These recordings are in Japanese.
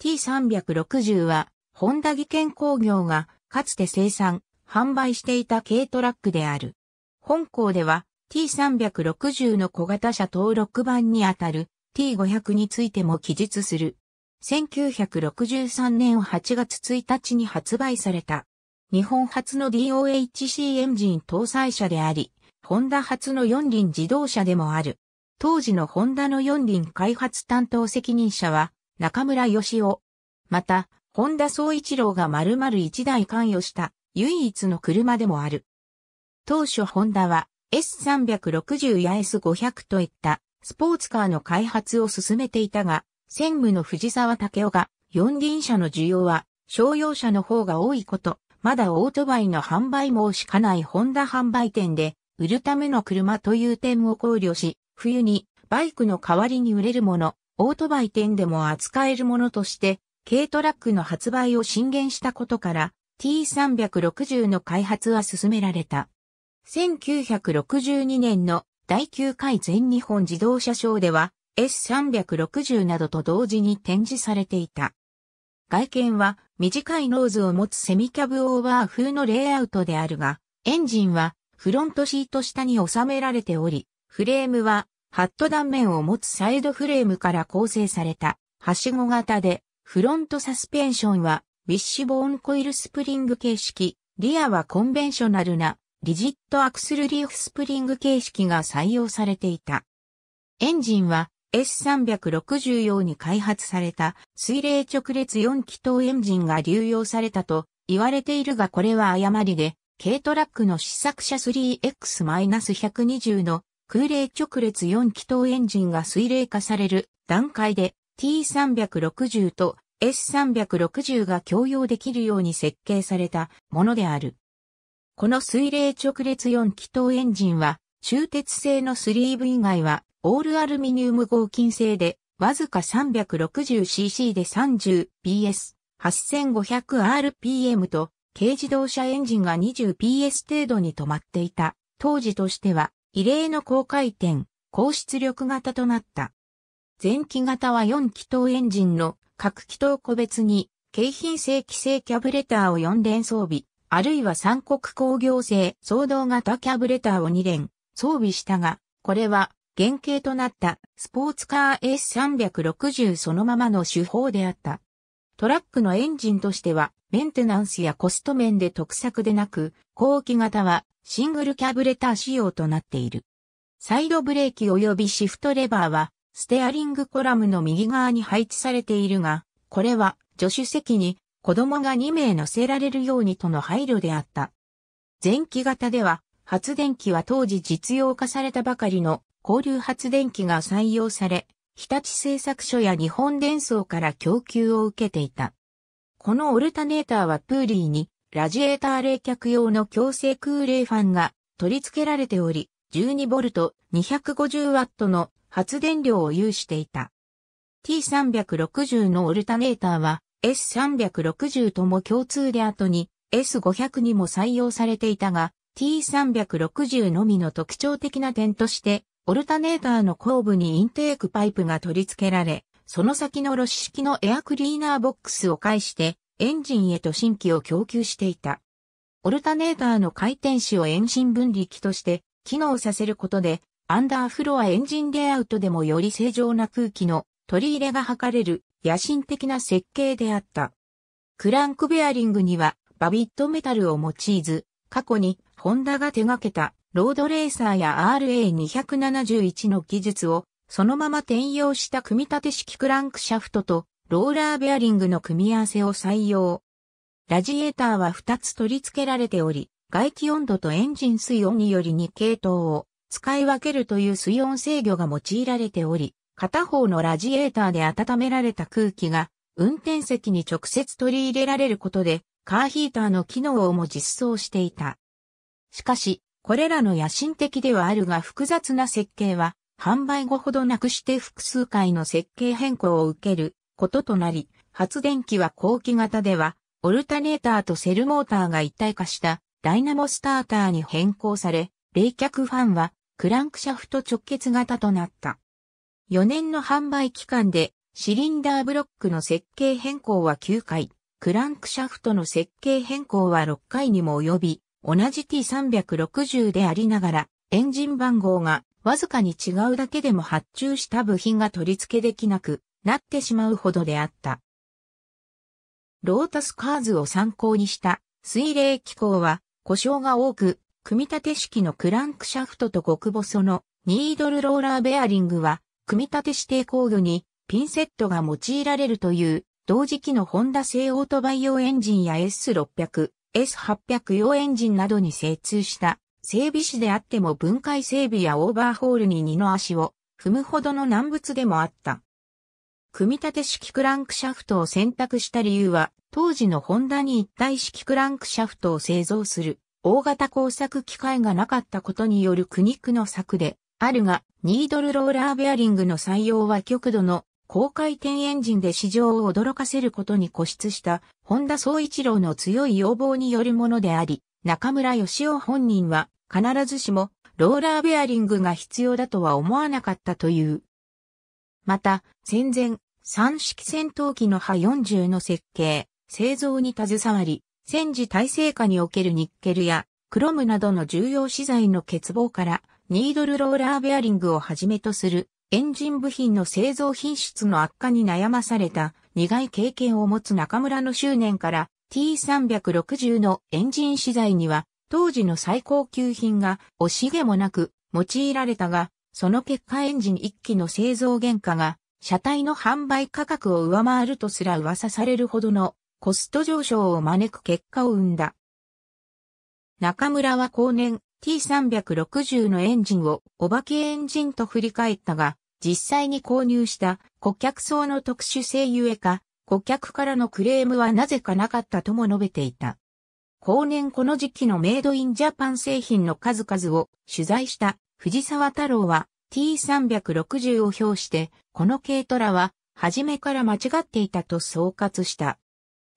T360 は、ホンダ技研工業が、かつて生産、販売していた軽トラックである。本校では、T360 の小型車登録版にあたる T500 についても記述する。1963年8月1日に発売された。日本初の DOHC エンジン搭載車であり、ホンダ初の四輪自動車でもある。当時のホンダの四輪開発担当責任者は、中村義夫。また、本田総一郎が丸々一台関与した唯一の車でもある。当初ホンダは S360 や S500 といったスポーツカーの開発を進めていたが、専務の藤沢武雄が四輪車の需要は商用車の方が多いこと、まだオートバイの販売網しかないホンダ販売店で売るための車という点を考慮し、冬にバイクの代わりに売れるもの、オートバイ店でも扱えるものとして、軽トラックの発売を進言したことから、T360 の開発は進められた。1962年の第9回全日本自動車ショーでは S360 などと同時に展示されていた。外見は短いノーズを持つセミキャブオーバー風のレイアウトであるが、エンジンはフロントシート下に収められており、フレームはハット断面を持つサイドフレームから構成された、はしご型で、フロントサスペンションは、ウィッシュボーンコイルスプリング形式、リアはコンベンショナルな、リジットアクスルリーフスプリング形式が採用されていた。エンジンは S360 用に開発された水冷直列4気筒エンジンが流用されたと言われているがこれは誤りで、軽トラックの試作車 3X-120 の空冷直列4気筒エンジンが水冷化される段階で T360 と S360 が共用できるように設計されたものである。この水冷直列4気筒エンジンは、中鉄製のスリーブ以外は、オールアルミニウム合金製で、わずか 360cc で 30PS、8500rpm と、軽自動車エンジンが 20PS 程度に止まっていた。当時としては、異例の高回転、高出力型となった。前期型は4気筒エンジンの各気筒個別に、景品性規制キャブレターを4連装備、あるいは三国工業製総動型キャブレターを2連装備したが、これは原型となったスポーツカー S360 そのままの手法であった。トラックのエンジンとしてはメンテナンスやコスト面で得策でなく、後期型はシングルキャブレター仕様となっている。サイドブレーキ及びシフトレバーは、ステアリングコラムの右側に配置されているが、これは助手席に子供が2名乗せられるようにとの配慮であった。前期型では、発電機は当時実用化されたばかりの交流発電機が採用され、日立製作所や日本電装から供給を受けていた。このオルタネーターはプーリーにラジエーター冷却用の強制空冷ファンが取り付けられており、12V250W の発電量を有していた。T360 のオルタネーターは S360 とも共通で後に S500 にも採用されていたが T360 のみの特徴的な点としてオルタネーターの後部にインテークパイプが取り付けられ、その先のロシ式のエアクリーナーボックスを介してエンジンへと新規を供給していた。オルタネーターの回転子を遠心分離機として機能させることで、アンダーフロアエンジンレイアウトでもより正常な空気の取り入れが図れる野心的な設計であった。クランクベアリングにはバビットメタルを用いず、過去にホンダが手掛けたロードレーサーや RA271 の技術をそのまま転用した組み立て式クランクシャフトとローラーベアリングの組み合わせを採用。ラジエーターは2つ取り付けられており、外気温度とエンジン水温により2系統を使い分けるという水温制御が用いられており、片方のラジエーターで温められた空気が運転席に直接取り入れられることで、カーヒーターの機能をも実装していた。しかし、これらの野心的ではあるが複雑な設計は、販売後ほどなくして複数回の設計変更を受けることとなり、発電機は後期型では、オルタネーターとセルモーターが一体化したダイナモスターターに変更され、冷却ファンはクランクシャフト直結型となった。4年の販売期間でシリンダーブロックの設計変更は9回、クランクシャフトの設計変更は6回にも及び、同じ T360 でありながら、エンジン番号がわずかに違うだけでも発注した部品が取り付けできなく、なってしまうほどであった。ロータスカーズを参考にした水冷機構は故障が多く、組み立て式のクランクシャフトと極細のニードルローラーベアリングは、組み立て指定工具にピンセットが用いられるという、同時期のホンダ製オートバイ用エンジンや S600、S800 用エンジンなどに精通した整備士であっても分解整備やオーバーホールに二の足を踏むほどの難物でもあった。組み立て式クランクシャフトを選択した理由は、当時のホンダに一体式クランクシャフトを製造する大型工作機械がなかったことによる苦肉の策で、あるが、ニードルローラーベアリングの採用は極度の高回転エンジンで市場を驚かせることに固執した、本田宗一郎の強い要望によるものであり、中村義雄本人は必ずしもローラーベアリングが必要だとは思わなかったという。また、戦前、三式戦闘機の波40の設計、製造に携わり、戦時体制下におけるニッケルやクロムなどの重要資材の欠乏から、ニードルローラーベアリングをはじめとするエンジン部品の製造品質の悪化に悩まされた苦い経験を持つ中村の執念から T360 のエンジン資材には当時の最高級品が惜しげもなく用いられたが、その結果エンジン1機の製造原価が車体の販売価格を上回るとすら噂されるほどのコスト上昇を招く結果を生んだ。中村は後年 T360 のエンジンをお化けエンジンと振り返ったが、実際に購入した顧客層の特殊性ゆえか、顧客からのクレームはなぜかなかったとも述べていた。後年この時期のメイドインジャパン製品の数々を取材した藤沢太郎は T360 を表してこの軽トラは、初めから間違っていたと総括した。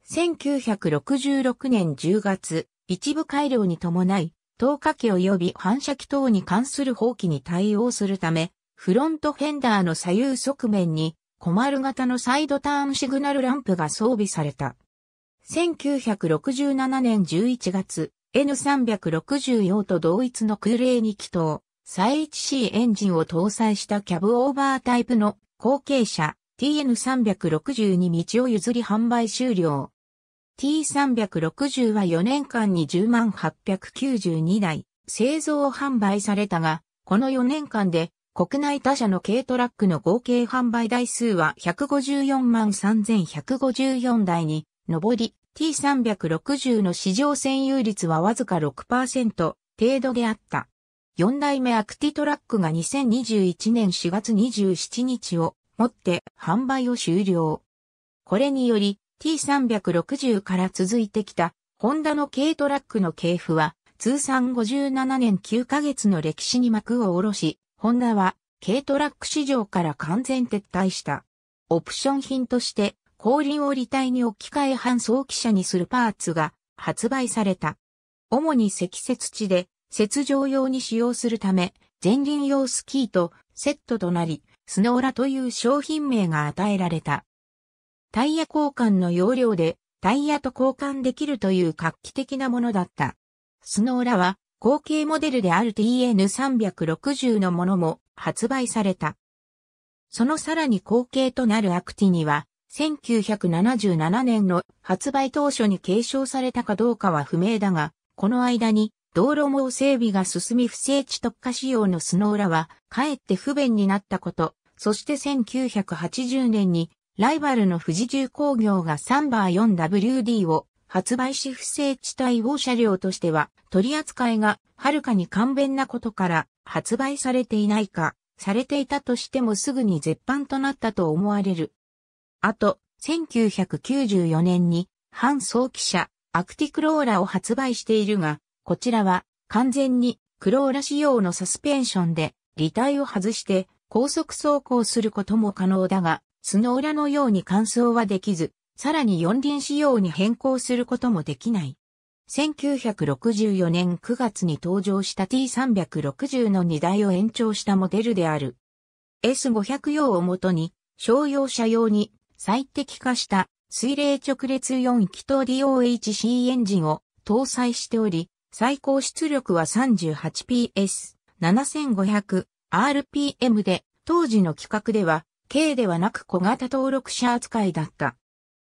1966年10月、一部改良に伴い、透過器及び反射器等に関する放棄に対応するため、フロントフェンダーの左右側面に、小丸型のサイドターンシグナルランプが装備された。1967年11月、N360 用と同一の空冷2気筒、再 1C エンジンを搭載したキャブオーバータイプの後継者 TN362 道を譲り販売終了。T360 は4年間に10万892台製造販売されたが、この4年間で国内他社の軽トラックの合計販売台数は154万3154台に上り、T360 の市場占有率はわずか6%程度であった。4代目アクティトラックが2021年4月27日をもって販売を終了。これにより T360 から続いてきたホンダの軽トラックの系譜は通算57年9ヶ月の歴史に幕を下ろし、ホンダは軽トラック市場から完全撤退した。オプション品として後輪を履体に置き換え搬送記車にするパーツが発売された。主に積雪地で雪上用に使用するため、前輪用スキーとセットとなり、スノーラという商品名が与えられた。タイヤ交換の要領でタイヤと交換できるという画期的なものだった。スノーラは後継モデルである TN360 のものも発売された。そのさらに後継となるアクティには、1977年の発売当初に継承されたかどうかは不明だが、この間に道路網整備が進み不整地特化仕様のスノーラは、かえって不便になったこと、そして1980年に、ライバルの富士重工業がサンバー 4WD を発売し不正地帯応車両としては取り扱いがはるかに簡便なことから発売されていないか、されていたとしてもすぐに絶版となったと思われる。あと、1994年に、半早期車、アクティクローラを発売しているが、こちらは完全にクローラ仕様のサスペンションで、履体を外して高速走行することも可能だが、スノーラのように乾燥はできず、さらに四輪仕様に変更することもできない。1964年9月に登場した T360 の荷台を延長したモデルである。S500 用をもとに、商用車用に最適化した水冷直列4気筒 DOHC エンジンを搭載しており、最高出力は 38PS7500RPM で、当時の規格では、軽ではなく小型登録者扱いだった。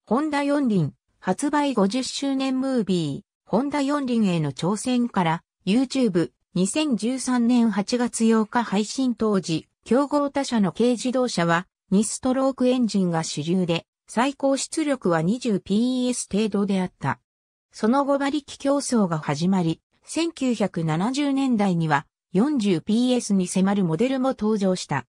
ホンダ四輪、発売50周年ムービー、ホンダ四輪への挑戦から、YouTube、2013年8月8日配信当時、競合他社の軽自動車は、2ストロークエンジンが主流で、最高出力は 20PS 程度であった。その後馬力競争が始まり、1970年代には 40PS に迫るモデルも登場した。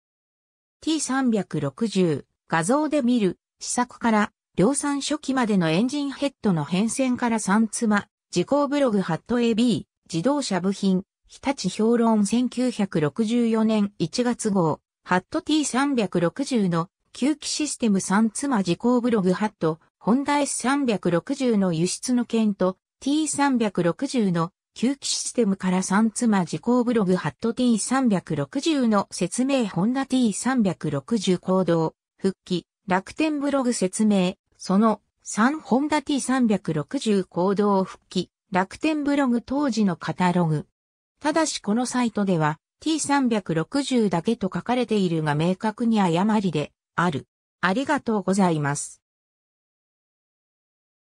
T360 画像で見る試作から量産初期までのエンジンヘッドの変遷から3妻、自公ブログハット AB 自動車部品日立評論1964年1月号ハット T360 の吸気システム3妻自公ブログハットホンダ S360 の輸出の件と T360 の吸気システムから3妻時効ブログハット T360 の説明ホンダ T360 行動復帰楽天ブログ説明その3ホンダ T360 行動復帰楽天ブログ当時のカタログただしこのサイトでは T360 だけと書かれているが明確に誤りである。ありがとうございます。